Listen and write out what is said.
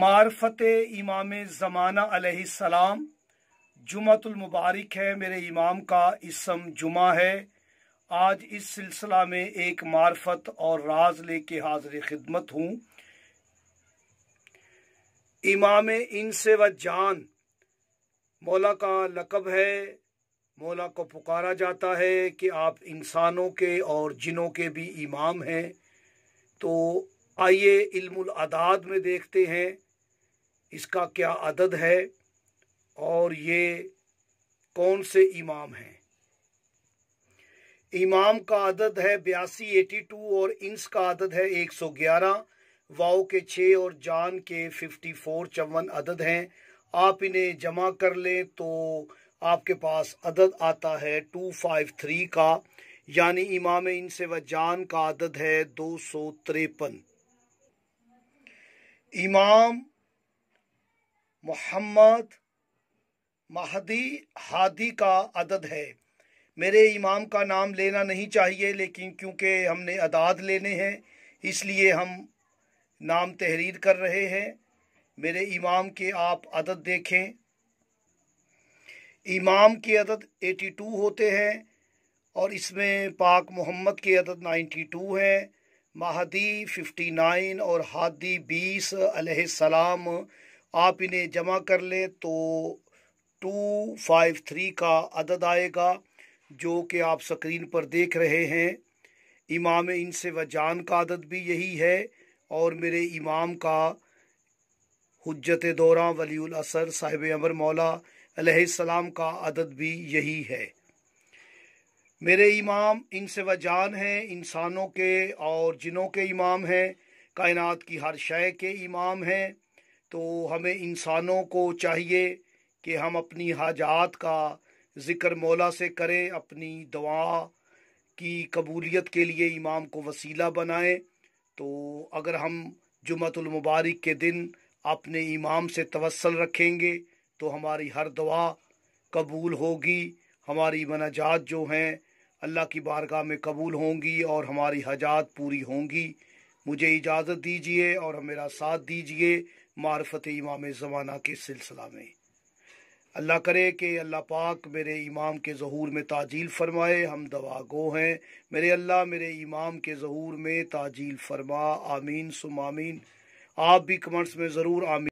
मार्फत इमाम ज़माना सलाम मुबारक है मेरे इमाम का इसम जुमा है आज इस सिलसिला में एक मार्फत और राज लेके हाजिर खिदमत हूँ इमाम इनसे व जान मौला का लकब है मौला को पुकारा जाता है कि आप इंसानों के और जिनों के भी इमाम हैं तो आइए इल्मुल अदाद में देखते हैं इसका क्या अदद है और ये कौन से इमाम हैं इमाम का अदद है बयासी एटी टू और इंस का आदद है एक सौ ग्यारह वाओ के छः और जान के फिफ्टी फोर चौवन अदद हैं आप इन्हें जमा कर लें तो आपके पास अदद आता है टू फाइव थ्री का यानी इमाम इन जान का अदद है दो सौ तिरपन इमाम मोहम्मद महदी हादी का अदद है मेरे इमाम का नाम लेना नहीं चाहिए लेकिन क्योंकि हमने अदाद लेने हैं इसलिए हम नाम तहरीर कर रहे हैं मेरे इमाम के आप अदद देखें इमाम के अदद 82 होते हैं और इसमें पाक मोहम्मद के अदद 92 हैं महदी 59 और हादी 20 अलैहिस्सलाम आप इन्हें जमा कर लें तो 253 का अदद आएगा जो कि आप स्क्रीन पर देख रहे हैं इमाम इनसे व जान का अदद भी यही है और मेरे इमाम का हजत दौरा वलीसर साहिब अमर मौला सलाम का अदद भी यही है मेरे इमाम इनसे वजान जान हैं इंसानों के और जिनों के इमाम हैं कायनात की हर शय के इमाम हैं तो हमें इंसानों को चाहिए कि हम अपनी हाजात का ज़िक्र मौला से करें अपनी दुआ की कबूलियत के लिए इमाम को वसीला बनाएं तो अगर हम जुमतुल मुबारक के दिन अपने इमाम से तवसल रखेंगे तो हमारी हर दुआ कबूल होगी हमारी मनाजात जो हैं अल्लाह की बारगाह में कबूल होंगी और हमारी हजात पूरी होंगी मुझे इजाज़त दीजिए और मेरा साथ दीजिए मार्फत इमाम ज़माना के सिलसिला में अल्लाह करे कि अल्लाह पाक मेरे इमाम के जहूर में ताजील फरमाए हम दवा गो हैं मेरे अल्लाह मेरे इमाम के जहूर में ताजील फरमा आमीन सुम आप भी कमेंट्स में ज़रूर आमीन